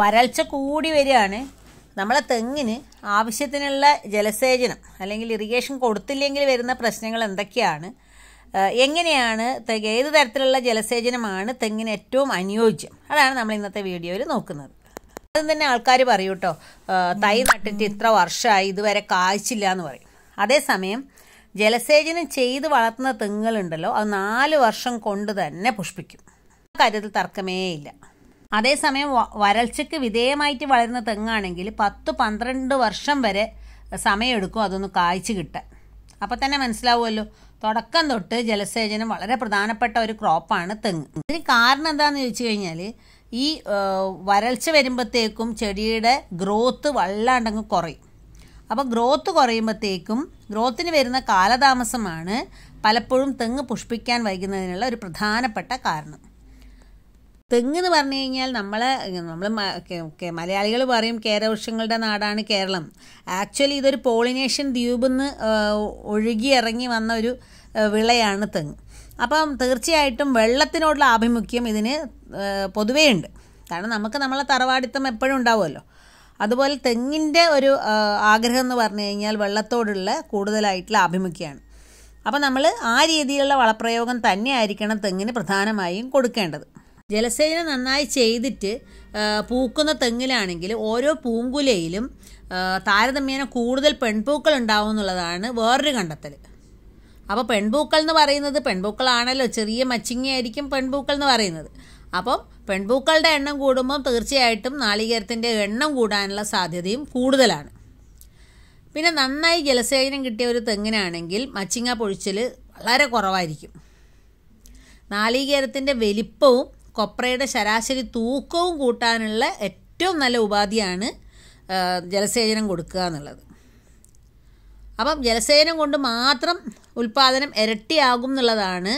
വരൾച്ച കൂടി വരികയാണ് നമ്മളെ തെങ്ങിന് ആവശ്യത്തിനുള്ള ജലസേചനം അല്ലെങ്കിൽ ഇറിഗേഷൻ കൊടുത്തില്ലെങ്കിൽ വരുന്ന പ്രശ്നങ്ങൾ എന്തൊക്കെയാണ് എങ്ങനെയാണ് ഏത് തരത്തിലുള്ള ജലസേചനമാണ് തെങ്ങിന് ഏറ്റവും അനുയോജ്യം അതാണ് നമ്മൾ ഇന്നത്തെ വീഡിയോയിൽ നോക്കുന്നത് അതും തന്നെ ആൾക്കാർ പറയൂ കേട്ടോ തൈ നട്ടിട്ട് ഇത്ര വർഷമായി ഇതുവരെ കായ്ച്ചില്ല എന്ന് പറയും അതേസമയം ജലസേചനം ചെയ്ത് വളർത്തുന്ന തെങ്ങുകളുണ്ടല്ലോ അത് നാല് വർഷം കൊണ്ട് തന്നെ പുഷ്പിക്കും കാര്യത്തിൽ തർക്കമേ ഇല്ല അതേസമയം വരൾച്ചയ്ക്ക് വിധേയമായിട്ട് വളരുന്ന തെങ്ങാണെങ്കിൽ പത്ത് പന്ത്രണ്ട് വർഷം വരെ സമയമെടുക്കും അതൊന്ന് കായ്ച്ചു കിട്ടാൻ അപ്പോൾ തന്നെ മനസ്സിലാവുമല്ലോ തുടക്കം തൊട്ട് ജലസേചനം വളരെ പ്രധാനപ്പെട്ട ഒരു ക്രോപ്പാണ് തെങ്ങ് ഇതിന് കാരണം എന്താണെന്ന് ചോദിച്ചു കഴിഞ്ഞാൽ ഈ വരൾച്ച വരുമ്പോഴത്തേക്കും ചെടിയുടെ ഗ്രോത്ത് വല്ലാണ്ടങ്ങ് കുറയും അപ്പോൾ ഗ്രോത്ത് കുറയുമ്പോഴത്തേക്കും ഗ്രോത്തിന് വരുന്ന കാലതാമസമാണ് പലപ്പോഴും തെങ്ങ് പുഷ്പിക്കാൻ വൈകുന്നതിനുള്ള ഒരു പ്രധാനപ്പെട്ട കാരണം തെങ്ങ് എന്ന് പറഞ്ഞു കഴിഞ്ഞാൽ നമ്മളെ നമ്മൾ മലയാളികൾ പറയും കേരവൃക്ഷങ്ങളുടെ നാടാണ് കേരളം ആക്ച്വലി ഇതൊരു പോളിനേഷ്യൻ ദ്വീപ് നിന്ന് ഒഴുകി ഇറങ്ങി വന്ന ഒരു വിളയാണ് തെങ്ങ് അപ്പം തീർച്ചയായിട്ടും വെള്ളത്തിനോടുള്ള ആഭിമുഖ്യം ഇതിന് പൊതുവേ ഉണ്ട് കാരണം നമുക്ക് നമ്മളെ തറവാടിത്തം എപ്പോഴും ഉണ്ടാവുമല്ലോ അതുപോലെ തെങ്ങിൻ്റെ ഒരു ആഗ്രഹം എന്ന് പറഞ്ഞു കഴിഞ്ഞാൽ വെള്ളത്തോടുള്ള കൂടുതലായിട്ടുള്ള ആഭിമുഖ്യമാണ് അപ്പം നമ്മൾ ആ രീതിയിലുള്ള വളപ്രയോഗം തന്നെയായിരിക്കണം തെങ്ങിന് പ്രധാനമായും കൊടുക്കേണ്ടത് ജലസേചനം നന്നായി ചെയ്തിട്ട് പൂക്കുന്ന തെങ്ങിലാണെങ്കിൽ ഓരോ പൂങ്കുലയിലും താരതമ്യേന കൂടുതൽ പെൺപൂക്കൾ ഉണ്ടാവും എന്നുള്ളതാണ് വേറൊരു കണ്ടെത്തൽ അപ്പോൾ പെൺപൂക്കൾ എന്ന് പറയുന്നത് പെൺപൂക്കളാണല്ലോ ചെറിയ മച്ചിങ്ങയായിരിക്കും പെൺപൂക്കൾ എന്ന് പറയുന്നത് അപ്പം പെൺപൂക്കളുടെ എണ്ണം കൂടുമ്പം തീർച്ചയായിട്ടും നാളികേരത്തിൻ്റെ എണ്ണം കൂടാനുള്ള സാധ്യതയും കൂടുതലാണ് പിന്നെ നന്നായി ജലസേചനം കിട്ടിയ ഒരു തെങ്ങിനാണെങ്കിൽ മച്ചിങ്ങ പൊഴിച്ചിൽ വളരെ കുറവായിരിക്കും നാളികേരത്തിൻ്റെ വലിപ്പവും കൊപ്രയുടെ ശരാശരി തൂക്കവും കൂട്ടാനുള്ള ഏറ്റവും നല്ല ഉപാധിയാണ് ജലസേചനം കൊടുക്കുക എന്നുള്ളത് അപ്പം ജലസേചനം കൊണ്ട് മാത്രം ഉൽപ്പാദനം ഇരട്ടിയാകും എന്നുള്ളതാണ്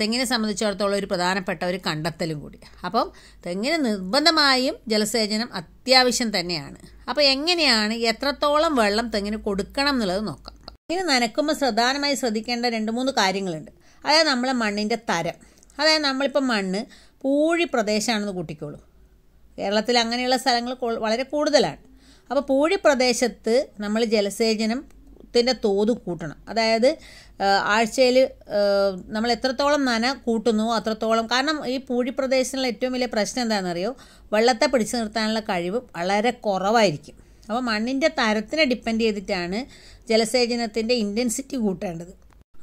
തെങ്ങിനെ സംബന്ധിച്ചിടത്തോളം ഒരു പ്രധാനപ്പെട്ട ഒരു കണ്ടെത്തലും കൂടി അപ്പം തെങ്ങിന് നിർബന്ധമായും ജലസേചനം അത്യാവശ്യം തന്നെയാണ് അപ്പം എങ്ങനെയാണ് എത്രത്തോളം വെള്ളം തെങ്ങിന് കൊടുക്കണം എന്നുള്ളത് നോക്കാം തെങ്ങിന് നനക്കുമ്പോൾ പ്രധാനമായി ശ്രദ്ധിക്കേണ്ട രണ്ട് മൂന്ന് കാര്യങ്ങളുണ്ട് അതായത് നമ്മളെ മണ്ണിൻ്റെ തരം അതായത് നമ്മളിപ്പോൾ മണ്ണ് പൂഴി പ്രദേശമാണെന്ന് കൂട്ടിക്കോളൂ കേരളത്തിൽ അങ്ങനെയുള്ള സ്ഥലങ്ങൾ വളരെ കൂടുതലാണ് അപ്പോൾ പൂഴി പ്രദേശത്ത് നമ്മൾ ജലസേചനം ത്തിൻ്റെ തോത് കൂട്ടണം അതായത് ആഴ്ചയിൽ നമ്മൾ എത്രത്തോളം നന കൂട്ടുന്നു അത്രത്തോളം കാരണം ഈ പ്രദേശത്തിനുള്ള ഏറ്റവും വലിയ പ്രശ്നം എന്താണെന്നറിയോ വെള്ളത്തെ പിടിച്ചു നിർത്താനുള്ള കഴിവ് വളരെ കുറവായിരിക്കും അപ്പോൾ മണ്ണിൻ്റെ തരത്തിനെ ഡിപ്പെൻഡ് ചെയ്തിട്ടാണ് ജലസേചനത്തിൻ്റെ ഇൻറ്റൻസിറ്റി കൂട്ടേണ്ടത്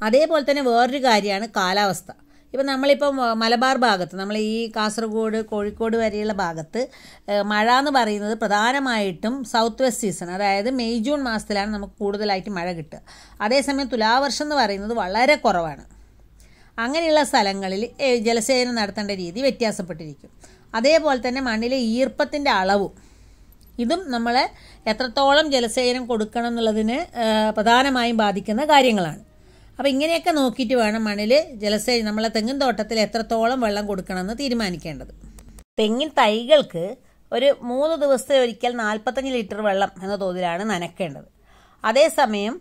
അതേപോലെ തന്നെ വേറൊരു കാര്യമാണ് കാലാവസ്ഥ ഇപ്പം നമ്മളിപ്പം മലബാർ ഭാഗത്ത് നമ്മൾ ഈ കാസർഗോഡ് കോഴിക്കോട് വരെയുള്ള ഭാഗത്ത് മഴ എന്ന് പറയുന്നത് പ്രധാനമായിട്ടും സൗത്ത് വെസ്റ്റ് സീസൺ അതായത് മെയ് ജൂൺ മാസത്തിലാണ് നമുക്ക് കൂടുതലായിട്ട് മഴ കിട്ടുക അതേസമയം തുലാവർഷം എന്ന് പറയുന്നത് വളരെ കുറവാണ് അങ്ങനെയുള്ള സ്ഥലങ്ങളിൽ ജലസേചനം നടത്തേണ്ട രീതി വ്യത്യാസപ്പെട്ടിരിക്കും അതേപോലെ തന്നെ മണ്ണിലെ ഈർപ്പത്തിൻ്റെ അളവും ഇതും നമ്മളെ എത്രത്തോളം ജലസേചനം കൊടുക്കണം എന്നുള്ളതിന് പ്രധാനമായും ബാധിക്കുന്ന കാര്യങ്ങളാണ് അപ്പോൾ ഇങ്ങനെയൊക്കെ നോക്കിയിട്ട് വേണം മണ്ണിൽ ജലസേചനം നമ്മളെ തെങ്ങിൻ തോട്ടത്തിൽ എത്രത്തോളം വെള്ളം കൊടുക്കണമെന്ന് തീരുമാനിക്കേണ്ടത് തെങ്ങിൻ തൈകൾക്ക് ഒരു മൂന്ന് ദിവസത്തെ ഒരിക്കൽ നാൽപ്പത്തഞ്ച് ലിറ്റർ വെള്ളം എന്ന തോതിലാണ് നനയ്ക്കേണ്ടത് അതേസമയം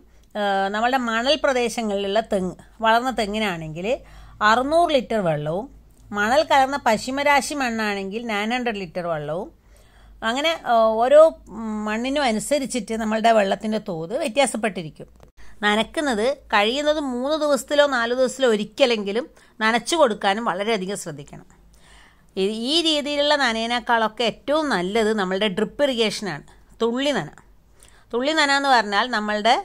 നമ്മളുടെ മണൽ പ്രദേശങ്ങളിലുള്ള തെങ്ങ് വളർന്ന തെങ്ങിനാണെങ്കിൽ അറുന്നൂറ് ലിറ്റർ വെള്ളവും മണൽ കലർന്ന പശ്ചിമരാശി മണ്ണാണെങ്കിൽ നയൻ ഹൺഡ്രഡ് ലിറ്റർ വെള്ളവും അങ്ങനെ ഓരോ മണ്ണിനും അനുസരിച്ചിട്ട് നമ്മളുടെ വെള്ളത്തിൻ്റെ തോത് വ്യത്യാസപ്പെട്ടിരിക്കും നനക്കുന്നത് കഴിയുന്നത് മൂന്ന് ദിവസത്തിലോ നാല് ദിവസത്തിലോ ഒരിക്കലെങ്കിലും നനച്ചു കൊടുക്കാനും വളരെയധികം ശ്രദ്ധിക്കണം ഈ രീതിയിലുള്ള നനയേനേക്കാളൊക്കെ ഏറ്റവും നല്ലത് നമ്മളുടെ ഡ്രിപ്പ് ഇറിഗേഷനാണ് തുള്ളി നന തുള്ളി നന എന്ന് പറഞ്ഞാൽ നമ്മളുടെ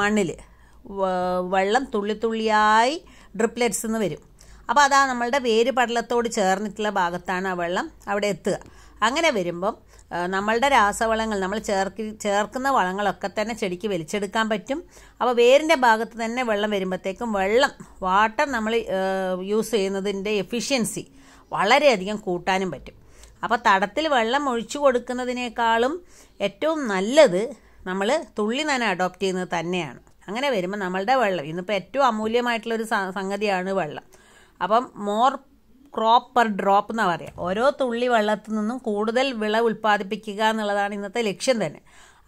മണ്ണിൽ വെള്ളം തുള്ളി തുള്ളിയായി ഡ്രിപ്ലെറ്റ്സ് എന്ന് വരും അപ്പോൾ അതാ നമ്മളുടെ വേര് പടലത്തോട് ചേർന്നിട്ടുള്ള ഭാഗത്താണ് ആ വെള്ളം അവിടെ എത്തുക അങ്ങനെ വരുമ്പം നമ്മളുടെ രാസവളങ്ങൾ നമ്മൾ ചേർക്കി ചേർക്കുന്ന വളങ്ങളൊക്കെ തന്നെ ചെടിക്ക് വലിച്ചെടുക്കാൻ പറ്റും അപ്പോൾ വേരിൻ്റെ ഭാഗത്ത് തന്നെ വെള്ളം വരുമ്പോഴത്തേക്കും വെള്ളം വാട്ടർ നമ്മൾ യൂസ് ചെയ്യുന്നതിൻ്റെ എഫിഷ്യൻസി വളരെയധികം കൂട്ടാനും പറ്റും അപ്പോൾ തടത്തിൽ വെള്ളം ഒഴിച്ചു കൊടുക്കുന്നതിനേക്കാളും ഏറ്റവും നല്ലത് നമ്മൾ തുള്ളി നന അഡോപ്റ്റ് ചെയ്യുന്നത് തന്നെയാണ് അങ്ങനെ വരുമ്പോൾ നമ്മളുടെ വെള്ളം ഇന്നിപ്പോൾ ഏറ്റവും അമൂല്യമായിട്ടുള്ളൊരു സംഗതിയാണ് വെള്ളം അപ്പം മോർ ക്രോപ്പ് പെർ ഡ്രോപ്പ് എന്നാണ് പറയുക ഓരോ തുള്ളി വെള്ളത്തിൽ നിന്നും കൂടുതൽ വിള ഉൽപ്പാദിപ്പിക്കുക എന്നുള്ളതാണ് ഇന്നത്തെ ലക്ഷ്യം തന്നെ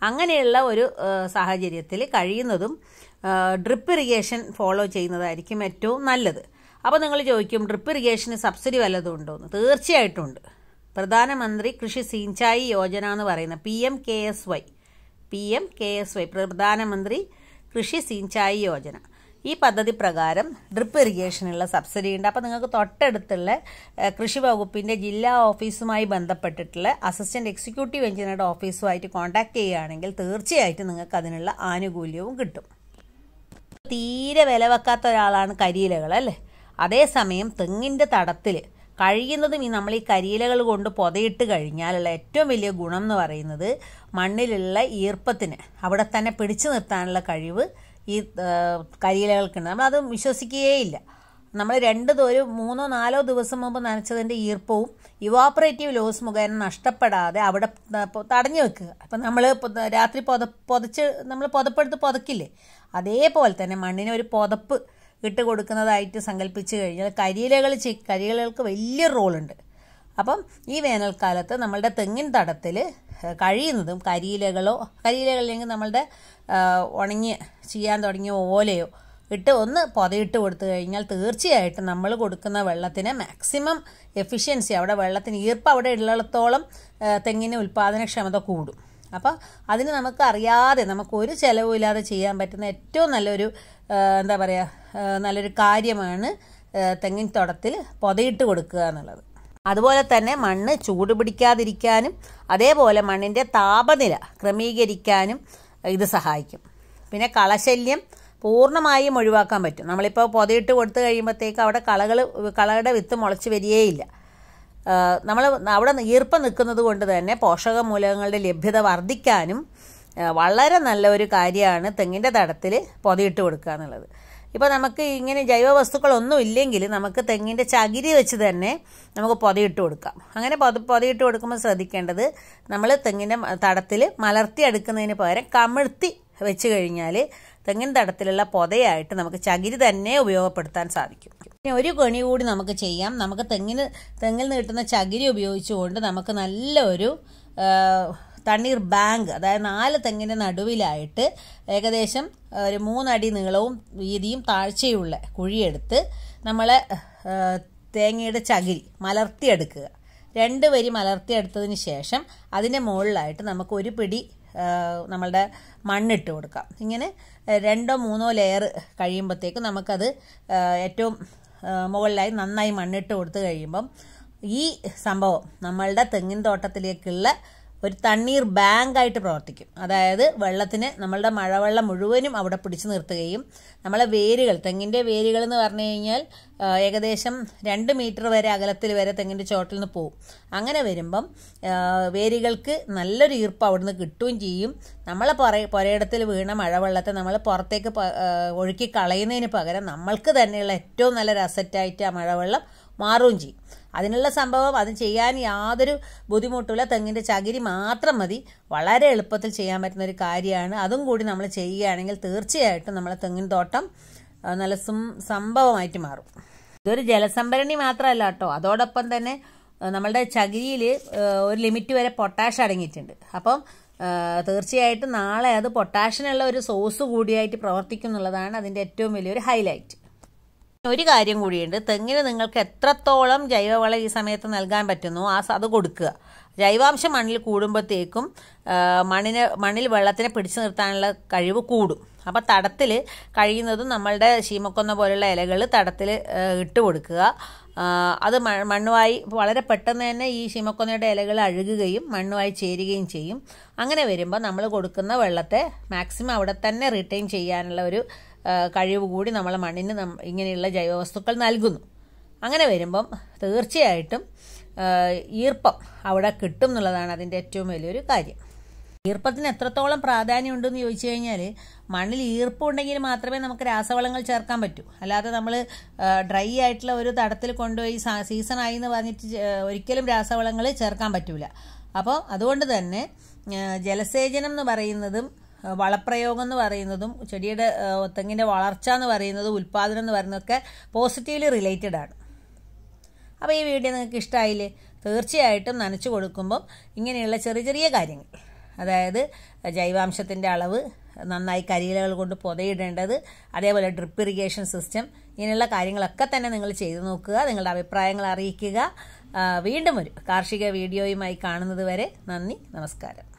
അങ്ങനെയുള്ള ഒരു സാഹചര്യത്തിൽ കഴിയുന്നതും ഡ്രിപ്പ് ഇറിഗേഷൻ ഫോളോ ചെയ്യുന്നതായിരിക്കും ഏറ്റവും നല്ലത് അപ്പോൾ നിങ്ങൾ ചോദിക്കും ഡ്രിപ്പ് ഇറിഗേഷന് സബ്സിഡി വല്ലതും ഉണ്ടോ എന്ന് തീർച്ചയായിട്ടും ഉണ്ട് പ്രധാനമന്ത്രി കൃഷി സിഞ്ചായി യോജന എന്ന് പറയുന്ന P M K S Y P M K S Y പ്രധാനമന്ത്രി കൃഷി സിഞ്ചായി യോജന ഈ പദ്ധതി പ്രകാരം ഡ്രിപ്പ് ഇറിഗേഷനുള്ള സബ്സിഡി ഉണ്ട് അപ്പോൾ നിങ്ങൾക്ക് തൊട്ടടുത്തുള്ള കൃഷി വകുപ്പിൻ്റെ ജില്ലാ ഓഫീസുമായി ബന്ധപ്പെട്ടിട്ടുള്ള അസിസ്റ്റന്റ് എക്സിക്യൂട്ടീവ് എഞ്ചിനീയറുടെ ഓഫീസുമായിട്ട് കോൺടാക്ട് ചെയ്യുകയാണെങ്കിൽ തീർച്ചയായിട്ടും നിങ്ങൾക്ക് അതിനുള്ള ആനുകൂല്യവും കിട്ടും തീരെ വില വെക്കാത്ത ഒരാളാണ് കരിയിലകൾ അല്ലേ അതേസമയം തെങ്ങിൻ്റെ തടത്തിൽ കഴിയുന്നതും ഈ നമ്മൾ ഈ കരിയിലകൾ കൊണ്ട് പുതയിട്ട് കഴിഞ്ഞാലുള്ള ഏറ്റവും വലിയ ഗുണം എന്ന് പറയുന്നത് മണ്ണിലുള്ള ഈർപ്പത്തിന് അവിടെ തന്നെ പിടിച്ചു നിർത്താനുള്ള കഴിവ് ഈ കരിയിലകൾക്കുണ്ട് നമ്മളത് വിശ്വസിക്കുകയില്ല നമ്മൾ രണ്ട് ഒരു മൂന്നോ നാലോ ദിവസം മുമ്പ് നനച്ചതിൻ്റെ ഈർപ്പവും ഇവാപ്പറേറ്റീവ് ലോസ് മുഖേന നഷ്ടപ്പെടാതെ അവിടെ തടഞ്ഞു വെക്കുക അപ്പം നമ്മൾ രാത്രി പൊത പൊതച്ച് നമ്മൾ പുതപ്പെടുത്ത് പുതക്കില്ലേ അതേപോലെ തന്നെ മണ്ണിന് ഒരു പുതപ്പ് ഇട്ട് കൊടുക്കുന്നതായിട്ട് സങ്കല്പിച്ച് കഴിഞ്ഞാൽ കരിയിലകൾ കരിയിലകൾക്ക് വലിയ റോളുണ്ട് അപ്പം ഈ വേനൽക്കാലത്ത് നമ്മളുടെ തെങ്ങിൻ തടത്തിൽ കഴിയുന്നതും കരിയിലകളോ അല്ലെങ്കിൽ നമ്മളുടെ ഉണങ്ങി ചെയ്യാൻ തുടങ്ങിയ ഓലയോ ഇട്ട് ഒന്ന് പൊതയിട്ട് കൊടുത്തു കഴിഞ്ഞാൽ തീർച്ചയായിട്ടും നമ്മൾ കൊടുക്കുന്ന വെള്ളത്തിന് മാക്സിമം എഫിഷ്യൻസി അവിടെ വെള്ളത്തിന് ഈർപ്പം അവിടെ ഉള്ളിടത്തോളം തെങ്ങിന് ഉൽപ്പാദനക്ഷമത കൂടും അപ്പോൾ അതിന് നമുക്ക് അറിയാതെ നമുക്ക് ഒരു ചെയ്യാൻ പറ്റുന്ന ഏറ്റവും നല്ലൊരു എന്താ പറയുക നല്ലൊരു കാര്യമാണ് തെങ്ങിൻ തുടത്തിൽ പൊതയിട്ട് കൊടുക്കുക എന്നുള്ളത് അതുപോലെ തന്നെ മണ്ണ് ചൂട് പിടിക്കാതിരിക്കാനും അതേപോലെ മണ്ണിൻ്റെ താപനില ക്രമീകരിക്കാനും ഇത് സഹായിക്കും പിന്നെ കളശല്യം പൂർണ്ണമായും ഒഴിവാക്കാൻ പറ്റും നമ്മളിപ്പോൾ പൊതയിട്ട് കൊടുത്തു കഴിയുമ്പോഴത്തേക്ക് അവിടെ കളകൾ കളയുടെ വിത്ത് മുളച്ച് വരികയില്ല നമ്മൾ അവിടെ ഈർപ്പം നിൽക്കുന്നത് കൊണ്ട് തന്നെ പോഷകമൂലകങ്ങളുടെ ലഭ്യത വർദ്ധിക്കാനും വളരെ നല്ല ഒരു കാര്യമാണ് തെങ്ങിൻ്റെ തടത്തിൽ പൊതിയിട്ട് കൊടുക്കുക എന്നുള്ളത് ഇപ്പോൾ നമുക്ക് ഇങ്ങനെ ജൈവ വസ്തുക്കളൊന്നും ഇല്ലെങ്കിൽ നമുക്ക് തെങ്ങിൻ്റെ ചകിരി വെച്ച് തന്നെ നമുക്ക് പൊതയിട്ട് കൊടുക്കാം അങ്ങനെ പൊത പൊതയിട്ട് കൊടുക്കുമ്പോൾ ശ്രദ്ധിക്കേണ്ടത് നമ്മൾ തെങ്ങിൻ്റെ തടത്തിൽ മലർത്തിയെടുക്കുന്നതിന് പകരം കമിഴ്ത്തി വെച്ച് കഴിഞ്ഞാൽ തെങ്ങിൻ തടത്തിലുള്ള പൊതയായിട്ട് നമുക്ക് ചകിരി തന്നെ ഉപയോഗപ്പെടുത്താൻ സാധിക്കും പിന്നെ ഒരു കണി കൂടി നമുക്ക് ചെയ്യാം നമുക്ക് തെങ്ങിന് തെങ്ങിൽ നിന്ന് കിട്ടുന്ന ചകിരി ഉപയോഗിച്ചുകൊണ്ട് നമുക്ക് നല്ല ഒരു തണ്ണീർ ബാങ്ക് അതായത് നാല് തെങ്ങിൻ്റെ നടുവിലായിട്ട് ഏകദേശം ഒരു മൂന്നടി നീളവും വീതിയും താഴ്ചയുള്ള കുഴിയെടുത്ത് നമ്മൾ തേങ്ങയുടെ ചകിരി മലർത്തിയെടുക്കുക രണ്ട് വരി മലർത്തിയെടുത്തതിന് ശേഷം അതിൻ്റെ മുകളിലായിട്ട് നമുക്ക് ഒരു പിടി നമ്മളുടെ മണ്ണിട്ട് കൊടുക്കാം ഇങ്ങനെ രണ്ടോ മൂന്നോ ലെയർ കഴിയുമ്പോഴത്തേക്കും നമുക്കത് ഏറ്റവും മുകളിലായി നന്നായി മണ്ണിട്ട് കൊടുത്തു കഴിയുമ്പം ഈ സംഭവം നമ്മളുടെ തെങ്ങിൻ തോട്ടത്തിലേക്കുള്ള ഒരു തണ്ണീർ ബാങ്കായിട്ട് പ്രവർത്തിക്കും അതായത് വെള്ളത്തിന് നമ്മളുടെ മഴവെള്ളം മുഴുവനും അവിടെ പിടിച്ചു നിർത്തുകയും നമ്മളെ വേരുകൾ തെങ്ങിൻ്റെ വേരുകൾ എന്ന് പറഞ്ഞു കഴിഞ്ഞാൽ ഏകദേശം രണ്ട് മീറ്റർ വരെ അകലത്തിൽ വരെ തെങ്ങിൻ്റെ ചോട്ടിൽ നിന്ന് പോവും അങ്ങനെ വരുമ്പം വേരുകൾക്ക് നല്ലൊരു ഈർപ്പം അവിടുന്ന് കിട്ടുകയും ചെയ്യും നമ്മളെ പുറ പുരയിടത്തിൽ വീണ മഴവെള്ളത്തെ നമ്മൾ പുറത്തേക്ക് ഒഴുക്കി കളയുന്നതിന് പകരം നമ്മൾക്ക് തന്നെയുള്ള ഏറ്റവും നല്ലൊരു അസറ്റായിട്ട് ആ മഴവെള്ളം മാറുകയും ചെയ്യും അതിനുള്ള സംഭവം അത് ചെയ്യാൻ യാതൊരു ബുദ്ധിമുട്ടില്ല തെങ്ങിൻ്റെ ചകിരി മാത്രം മതി വളരെ എളുപ്പത്തിൽ ചെയ്യാൻ പറ്റുന്ന ഒരു കാര്യമാണ് അതും കൂടി നമ്മൾ ചെയ്യുകയാണെങ്കിൽ തീർച്ചയായിട്ടും നമ്മളെ തെങ്ങിൻ തോട്ടം നല്ല സംഭവമായിട്ട് മാറും ഇതൊരു ജലസംഭരണി മാത്രമല്ല കേട്ടോ അതോടൊപ്പം തന്നെ നമ്മളുടെ ചകിരിയിൽ ഒരു ലിമിറ്റ് വരെ പൊട്ടാഷ് അടങ്ങിയിട്ടുണ്ട് അപ്പം തീർച്ചയായിട്ടും നാളെ അത് പൊട്ടാഷിനുള്ള ഒരു സോഴ്സ് കൂടിയായിട്ട് പ്രവർത്തിക്കും എന്നുള്ളതാണ് അതിൻ്റെ ഏറ്റവും വലിയൊരു ഹൈലൈറ്റ് ഒരു കാര്യം കൂടിയുണ്ട് തെങ്ങിന് നിങ്ങൾക്ക് എത്രത്തോളം ജൈവവളം ഈ സമയത്ത് നൽകാൻ പറ്റുന്നു ആ അത് കൊടുക്കുക ജൈവാംശം മണ്ണിൽ കൂടുമ്പോഴത്തേക്കും മണ്ണിന് മണ്ണിൽ വെള്ളത്തിനെ പിടിച്ചു നിർത്താനുള്ള കഴിവ് കൂടും അപ്പോൾ തടത്തിൽ കഴിയുന്നതും നമ്മളുടെ ശീമക്കൊന്ന പോലുള്ള ഇലകൾ തടത്തിൽ ഇട്ട് കൊടുക്കുക അത് മണ്ണുമായി വളരെ പെട്ടെന്ന് തന്നെ ഈ ശീമക്കൊന്നയുടെ ഇലകൾ അഴുകുകയും മണ്ണുമായി ചേരുകയും ചെയ്യും അങ്ങനെ വരുമ്പോൾ നമ്മൾ കൊടുക്കുന്ന വെള്ളത്തെ മാക്സിമം അവിടെ തന്നെ റിട്ടേൺ ചെയ്യാനുള്ള ഒരു കഴിവ് കൂടി നമ്മളെ മണ്ണിന് ഇങ്ങനെയുള്ള ജൈവവസ്തുക്കൾ നൽകുന്നു അങ്ങനെ വരുമ്പം തീർച്ചയായിട്ടും ഈർപ്പം അവിടെ കിട്ടും എന്നുള്ളതാണ് അതിൻ്റെ ഏറ്റവും വലിയൊരു കാര്യം ഈർപ്പത്തിന് എത്രത്തോളം പ്രാധാന്യം ഉണ്ടെന്ന് ചോദിച്ചു കഴിഞ്ഞാൽ മണ്ണിൽ ഈർപ്പം ഉണ്ടെങ്കിൽ മാത്രമേ നമുക്ക് രാസവളങ്ങൾ ചേർക്കാൻ പറ്റൂ അല്ലാതെ നമ്മൾ ഡ്രൈ ആയിട്ടുള്ള ഒരു തടത്തിൽ കൊണ്ടുപോയി സീസൺ ആയി എന്ന് പറഞ്ഞിട്ട് ഒരിക്കലും രാസവളങ്ങൾ ചേർക്കാൻ പറ്റൂല അപ്പോൾ അതുകൊണ്ട് തന്നെ ജലസേചനം എന്ന് പറയുന്നതും വളപ്രയോഗം എന്ന് പറയുന്നതും ചെടിയുടെ തെങ്ങിൻ്റെ വളർച്ച എന്ന് പറയുന്നതും ഉൽപ്പാദനം എന്ന് പറയുന്നതൊക്കെ പോസിറ്റീവ്ലി റിലേറ്റഡ് ആണ് അപ്പോൾ ഈ വീഡിയോ നിങ്ങൾക്ക് ഇഷ്ടമായില്ലേ തീർച്ചയായിട്ടും നനച്ചു കൊടുക്കുമ്പം ഇങ്ങനെയുള്ള ചെറിയ ചെറിയ കാര്യങ്ങൾ അതായത് ജൈവാംശത്തിൻ്റെ അളവ് നന്നായി കരിയിലകൾ കൊണ്ട് പുതയിടേണ്ടത് അതേപോലെ ഡ്രിപ്പ് ഇറിഗേഷൻ സിസ്റ്റം ഇങ്ങനെയുള്ള കാര്യങ്ങളൊക്കെ തന്നെ നിങ്ങൾ ചെയ്തു നോക്കുക നിങ്ങളുടെ അഭിപ്രായങ്ങൾ അറിയിക്കുക വീണ്ടും ഒരു കാർഷിക വീഡിയോയുമായി കാണുന്നത് വരെ നന്ദി നമസ്കാരം